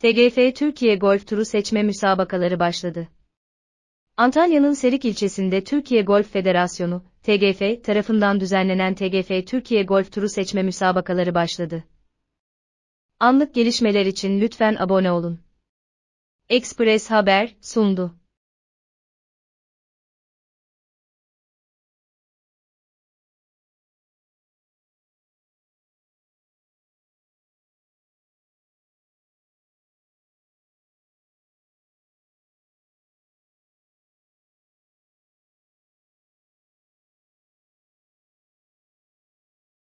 TGF Türkiye Golf Turu seçme müsabakaları başladı. Antalya'nın Serik ilçesinde Türkiye Golf Federasyonu, TGF tarafından düzenlenen TGF Türkiye Golf Turu seçme müsabakaları başladı. Anlık gelişmeler için lütfen abone olun. Express Haber sundu.